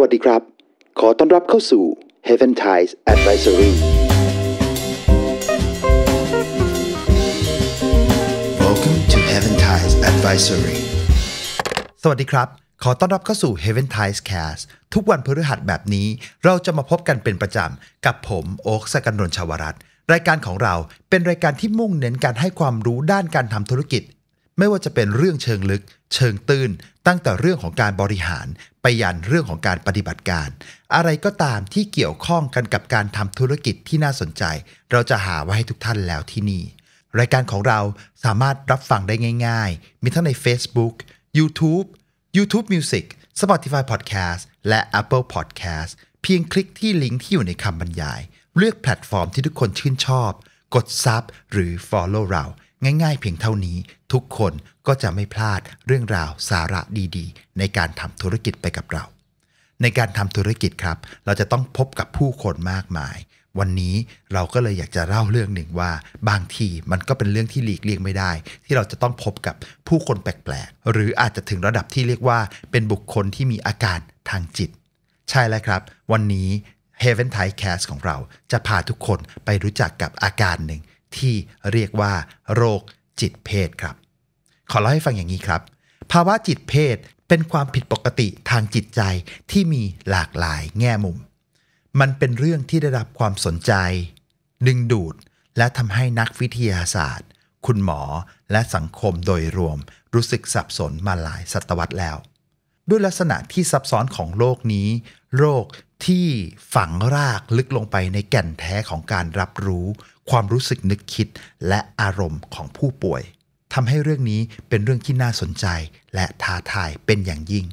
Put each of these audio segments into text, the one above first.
วัสดีครับ ขอต้อนรับเข้าสู่ Heaven Ties Advisory สวัสดีครับ ขอต้อนรับเข้าสู่ Heaven Ties Cast ทุกวันพฤหัสแบบนี้ เราจะมาพบกันเป็นประจำกับผมโอ๊คสกันนนชาวรัตรายการของเราเป็นรายการที่มุ่งเน้นการให้ความรู้ด้านการทำธุรกิจไม่ว่าจะเป็นเรื่องเชิงลึก เชิงตื้นตั้งแต่เรื่องของการบริหารไปยันเรื่องของการปฏิบัติการ อะไรก็ตามที่เกี่ยวข้องกันกับการทำธุรกิจที่น่าสนใจ เราจะหาไว้ให้ทุกท่านแล้วที่นี่ รายการของเราสามารถรับฟังได้ง่ายๆ มีทั้งใน Facebook YouTube YouTube Music Spotify Podcast และ Apple Podcast เพียงคลิกที่ลิงก์ที่อยู่ในคำบรรยายเลือกแพลตฟอร์มที่ทุกคนชื่นชอบ กดซับหรือ Follow เราง่ายๆ เพียงเท่านี้ทุกคนก็จะไม่พลาดเรื่องราวสาระดีๆ ในการทำธุรกิจไปกับเรา ในการทำธุรกิจครับ เราจะต้องพบกับผู้คนมากมาย วันนี้เราก็เลยอยากจะเล่าเรื่องหนึ่งว่าบางทีมันก็เป็นเรื่องที่หลีกเลี่ยงไม่ได้ ที่เราจะต้องพบกับผู้คนแปลกๆหรืออาจจะถึงระดับที่เรียกว่าเป็นบุคคลที่มีอาการทางจิต ใช่แล้วครับ วันนี้ Heaven Thai Cast ของเราจะพาทุกคนไปรู้จักกับอาการหนึ่งที่เรียกว่าโรคจิตเพศครับ ขอเล่าให้ฟังอย่างนี้ครับ ภาวะจิตเพศเป็นความผิดปกติทางจิตใจที่มีหลากหลายแง่มุม มันเป็นเรื่องที่ได้รับความสนใจ ดึงดูดและทำให้นักวิทยาศาสตร์ คุณหมอและสังคมโดยรวมรู้สึกสับสนมาหลายศตวรรษแล้ว ด้วยลักษณะที่ซับซ้อนของโรคนี้ โรคที่ฝังรากลึกลงไปในแก่นแท้ของการรับรู้ ความรู้สึกนึกคิดและอารมณ์ของผู้ป่วยทำให้เรื่องนี้เป็นเรื่องที่น่าสนใจและท้าทายเป็นอย่างยิ่ง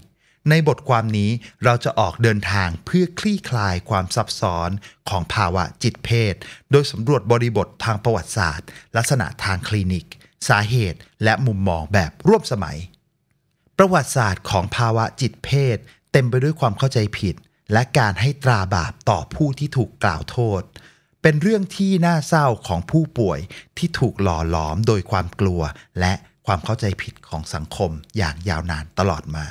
ในบทความนี้เราจะออกเดินทางเพื่อคลี่คลายความซับซ้อนของภาวะจิตเพศ โดยสำรวจบริบททางประวัติศาสตร์ ลักษณะทางคลินิก สาเหตุ และมุมมองแบบร่วมสมัย ประวัติศาสตร์ของภาวะจิตเพศ เต็มไปด้วยความเข้าใจผิดและการให้ตราบาปต่อผู้ที่ถูกกล่าวโทษ เป็นเรื่องที่น่าเศร้าของผู้ป่วยที่ถูกหล่อหลอมโดยความกลัว และความเข้าใจผิดของสังคมอย่างยาวนานตลอดมา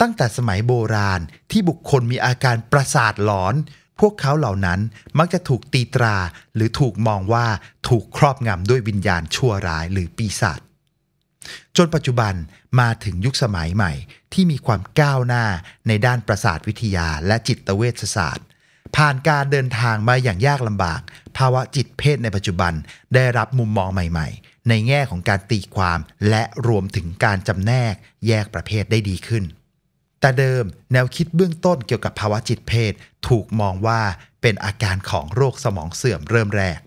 ตั้งแต่สมัยโบราณที่บุคคลมีอาการประสาทหลอน พวกเขาเหล่านั้นมักจะถูกตีตราหรือถูกมองว่าถูกครอบงำด้วยวิญญาณชั่วร้ายหรือปีศาจจนปัจจุบันมาถึงยุคสมัยใหม่ ที่มีความก้าวหน้าในด้านประสาทวิทยาและจิตเวชศาสตร์ ผ่านการเดินทางมาอย่างยากลำบาก ภาวะจิตเพศในปัจจุบันได้รับมุมมองใหม่ๆ ในแง่ของการตีความและรวมถึงการจำแนก แยกประเภทได้ดีขึ้น แต่เดิมแนวคิดเบื้องต้นเกี่ยวกับภาวะจิตเพศถูกมองว่าเป็นอาการของโรคสมองเสื่อมเริ่มแรก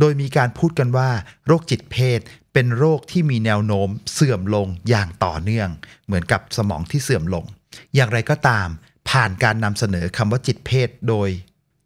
โดยมีการพูดกันว่า โรคจิตเพศเป็นโรคที่มีแนวโน้ม เสื่อมลงอย่างต่อเนื่อง เหมือนกับสมองที่เสื่อมลง อย่างไรก็ตาม ผ่านการนำเสนอคำว่าจิตเพศโดย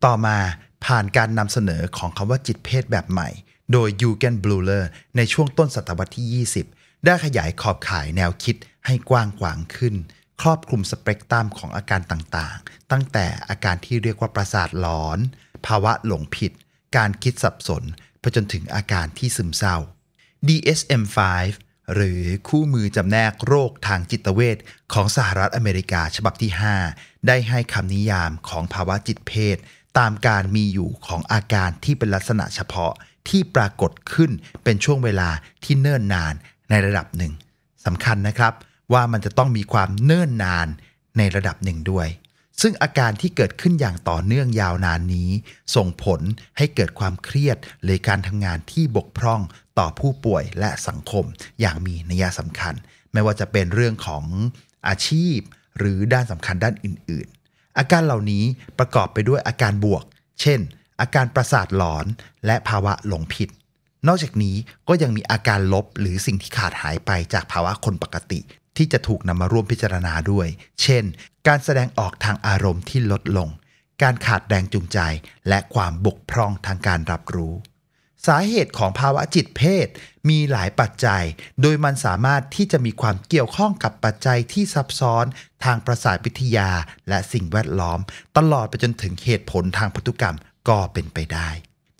ต่อมาผ่านการนำเสนอของคำว่าจิตเพศแบบใหม่ โดยยูเกน บลูเลอร์ ในช่วงต้นศตวรรษที่20 ได้ขยายขอบข่ายแนวคิดให้กว้างขวางขึ้น ครอบคลุมสเปกตรัมของอาการต่างๆ ตั้งแต่อาการที่เรียกว่าประสาทหลอน ภาวะหลงผิด การคิดสับสน ไปจนถึงอาการที่ซึมเศร้า DSM-5 หรือคู่มือจำแนกโรคทางจิตเวชของสหรัฐอเมริกาฉบับที่ 5 ได้ให้คำนิยามของภาวะจิตเพศ ตามการมีอยู่ของอาการที่เป็นลักษณะเฉพาะที่ปรากฏขึ้นเป็นช่วงเวลาที่เนิ่นนานในระดับหนึ่ง สำคัญนะครับว่ามันจะต้องมีความเนิ่นนานในระดับหนึ่งด้วยซึ่งอาการที่เกิดขึ้นอย่างต่อเนื่องยาวนานนี้ ส่งผลให้เกิดความเครียดหรือการทำงานที่บกพร่องต่อผู้ป่วยและสังคมอย่างมีนัยสำคัญ ไม่ว่าจะเป็นเรื่องของอาชีพหรือด้านสำคัญด้านอื่นๆ อาการเหล่านี้ประกอบไปด้วยอาการบวก เช่น อาการประสาทหลอนและภาวะหลงผิด นอกจากนี้ก็ยังมีอาการลบหรือสิ่งที่ขาดหายไปจากภาวะคนปกติที่จะถูกนำมาร่วมพิจารณาด้วย เช่น การแสดงออกทางอารมณ์ที่ลดลง การขาดแรงจูงใจ และความบกพร่องทางการรับรู้ สาเหตุของภาวะจิตเพศมีหลายปัจจัย โดยมันสามารถที่จะมีความเกี่ยวข้องกับปัจจัยที่ซับซ้อนทางประสาทวิทยา และสิ่งแวดล้อม ตลอดไปจนถึงเหตุผลทางพันธุกรรมก็เป็นไปได้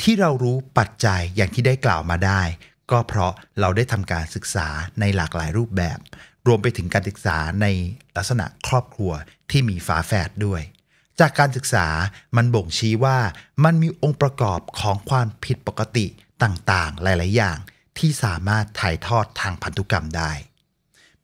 ที่เรารู้ปัจจัยอย่างที่ได้กล่าวมาได้ก็เพราะเราได้ทำการศึกษาในหลากหลายรูปแบบ รวมไปถึงการศึกษาในลักษณะครอบครัวที่มีฝาแฝดด้วย จากการศึกษามันบ่งชี้ว่ามันมีองค์ประกอบของความผิดปกติต่างๆ หลายๆอย่าง ที่สามารถถ่ายทอดทางพันธุกรรมได้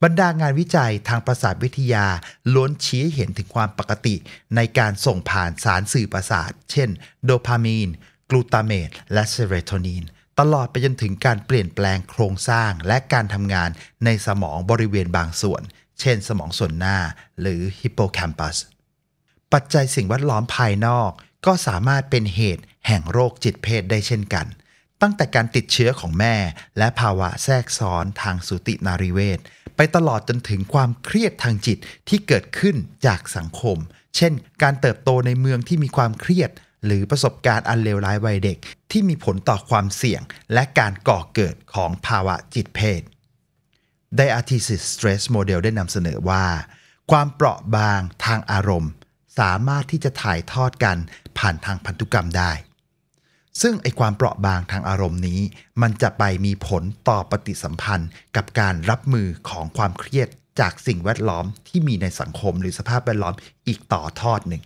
บรรดางานวิจัยทางประสาทวิทยา ล้วนชี้เห็นถึงความปกติในการส่งผ่านสารสื่อประสาท เช่น โดพามีน กลูตาเมต และเซโรโทนินตลอดไปจนถึงการเปลี่ยนแปลงโครงสร้างและการทำงานในสมองบริเวณบางส่วน เช่น สมองส่วนหน้า หรือฮิปโปแคมปัส ปัจจัยสิ่งแวดล้อมภายนอก ก็สามารถเป็นเหตุแห่งโรคจิตเพศได้เช่นกัน ตั้งแต่การติดเชื้อของแม่และภาวะแทรกซ้อนทางสุตินารีเวศไปตลอดจนถึงความเครียดทางจิตที่เกิดขึ้นจากสังคม เช่น การเติบโตในเมืองที่มีความเครียดหรือประสบการณ์อันเลวร้ายวัยเด็กที่มีผลต่อความเสี่ยงและการก่อเกิดของภาวะจิตเพศไดอา h e s i สส t เรสโมเดลได้นำเสนอว่า ความเปราะบางทางอารมณ์ สามารถที่จะถ่ายทอดกันผ่านทางพันธุกรรมได้ ซึ่งไอความเปราะบางทางอารมณ์นี้ มันจะไปมีผลต่อปฏิสัมพันธ์ กับการรับมือของความเครียดจากสิ่งแวดล้อมที่มีในสังคมหรือสภาพแวดล้อมอีกต่อทอดหนึ่ง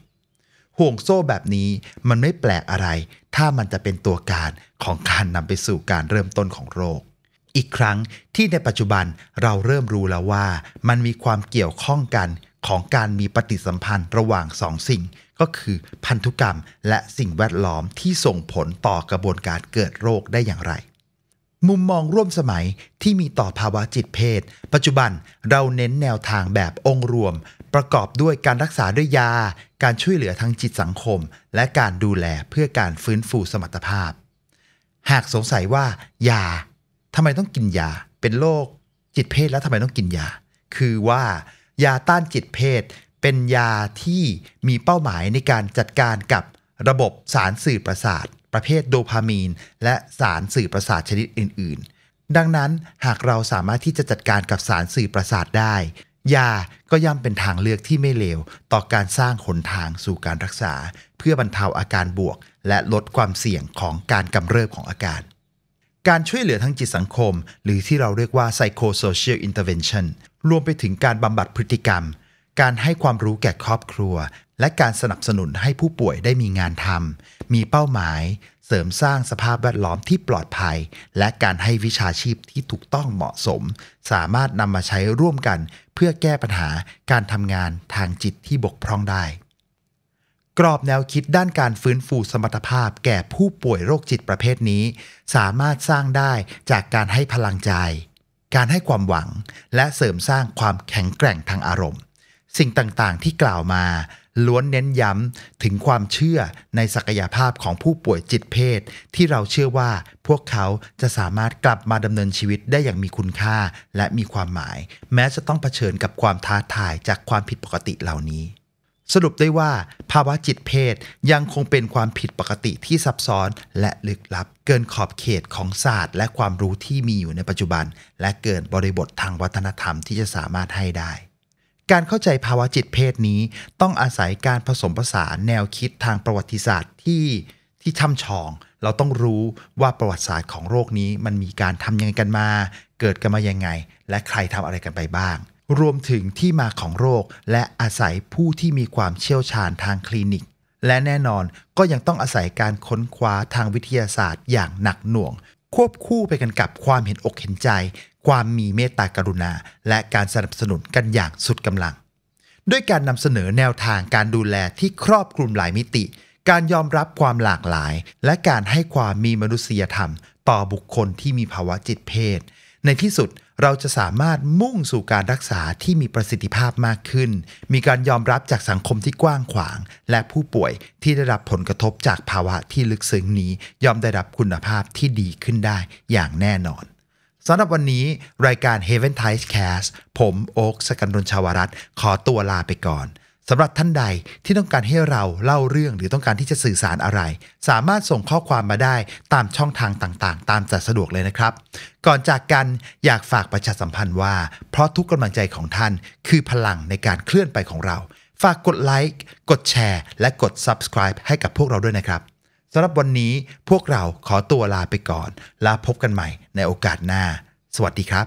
ห่วงโซ่แบบนี้มันไม่แปลกอะไร ถ้ามันจะเป็นตัวการของการนำไปสู่การเริ่มต้นของโรค อีกครั้งที่ในปัจจุบันเราเริ่มรู้แล้วว่า มันมีความเกี่ยวข้องกันของการมีปฏิสัมพันธ์ระหว่างสองสิ่ง ก็คือพันธุกรรมและสิ่งแวดล้อมที่ส่งผลต่อกระบวนการเกิดโรคได้อย่างไร มุมมองร่วมสมัยที่มีต่อภาวะจิตเพศ ปัจจุบันเราเน้นแนวทางแบบองค์รวม ประกอบด้วยการรักษาด้วยยาการช่วยเหลือทางจิตสังคมและการดูแลเพื่อการฟื้นฟูสมรรถภาพ หากสงสัยว่ายา ทำไมต้องกินยา เป็นโรคจิตเพศ แล้วทำไมต้องกินยา คือว่า ยาต้านจิตเพศ เป็นยาที่มีเป้าหมายในการจัดการกับระบบสารสื่อประสาทประเภทโดพามีน และสารสื่อประสาทชนิดอื่นๆ ดังนั้นหากเราสามารถที่จะจัดการกับสารสื่อประสาทได้ยาก็ย่อมเป็นทางเลือกที่ไม่เลวต่อการสร้างหนทางสู่การรักษา เพื่อบรรเทาอาการบวก และลดความเสี่ยงของการกำเริบของอาการ การช่วยเหลือทางจิตสังคม หรือที่เราเรียกว่า psychosocial intervention รวมไปถึงการบำบัดพฤติกรรม การให้ความรู้แก่ครอบครัว และการสนับสนุนให้ผู้ป่วยได้มีงานทำมีเป้าหมาย เสริมสร้างสภาพแวดล้อมที่ปลอดภัย และการให้วิชาชีพที่ถูกต้องเหมาะสม สามารถนำมาใช้ร่วมกันพื่อแก้ปัญหาการทำงานทางจิตที่บกพร่องได้ กรอบแนวคิดด้านการฟื้นฟูสมรรถภาพแก่ผู้ป่วยโรคจิตประเภทนี้ สามารถสร้างได้จากการให้พลังใจ การให้ความหวัง และเสริมสร้างความแข็งแกร่งทางอารมณ์ สิ่งต่างๆที่กล่าวมาล้วนเน้นย้ำถึงความเชื่อในศักยภาพของผู้ป่วยจิตเภทที่เราเชื่อว่า พวกเขาจะสามารถกลับมาดำเนินชีวิตได้อย่างมีคุณค่าและมีความหมาย แม้จะต้องเผชิญกับความท้าทายจากความผิดปกติเหล่านี้ สรุปได้ว่า ภาวะจิตเพศยังคงเป็นความผิดปกติที่ซับซ้อน และลึกลับเกินขอบเขตของศาสตร์ และความรู้ที่มีอยู่ในปัจจุบัน และเกินบริบททางวัฒนธรรมที่จะสามารถให้ได้การเข้าใจภาวะจิตเพศนี้ต้องอาศัยการผสมผสานแนวคิดทางประวัติศาสตร์ที่ที่ช่ำชอง เราต้องรู้ว่าประวัติศาสตร์ของโรคนี้มันมีการทำยังไงกันมา เกิดกันมายังไง และใครทำอะไรกันไปบ้าง รวมถึงที่มาของโรคและอาศัยผู้ที่มีความเชี่ยวชาญทางคลินิก และแน่นอนก็ยังต้องอาศัยการค้นคว้าทางวิทยาศาสตร์อย่างหนักหน่วงควบคู่ไปกันกับความเห็นอกเห็นใจ ความมีเมตตากรุณา และการสนับสนุนกันอย่างสุดกำลัง ด้วยการนำเสนอแนวทางการดูแลที่ครอบคลุมหลายมิติ การยอมรับความหลากหลาย และการให้ความมีมนุษยธรรม ต่อบุคคลที่มีภาวะจิตเพศ ในที่สุดเราจะสามารถมุ่งสู่การรักษาที่มีประสิทธิภาพมากขึ้น มีการยอมรับจากสังคมที่กว้างขวาง และผู้ป่วยที่ได้รับผลกระทบจากภาวะที่ลึกซึ้งนี้ยอมได้รับคุณภาพที่ดีขึ้นได้อย่างแน่นอน สำหรับวันนี้ รายการ Heaven Ties Cast ผมโอ๊คสกันนนชาวรัตขอตัวลาไปก่อนสำหรับท่านใดที่ต้องการให้เราเล่าเรื่องหรือต้องการที่จะสื่อสารอะไร สามารถส่งข้อความมาได้ตามช่องทางต่าง ๆ ตามจัดสะดวกเลยนะครับ ก่อนจากกันอยากฝากประชาสัมพันธ์ว่า เพราะทุกกำลังใจของท่านคือพลังในการเคลื่อนไปของเรา ฝากกดไลค์กดแชร์ และกด subscribe ให้กับพวกเราด้วยนะครับสำหรับวันนี้พวกเราขอตัวลาไปก่อนลาพบกันใหม่ในโอกาสหน้า สวัสดีครับ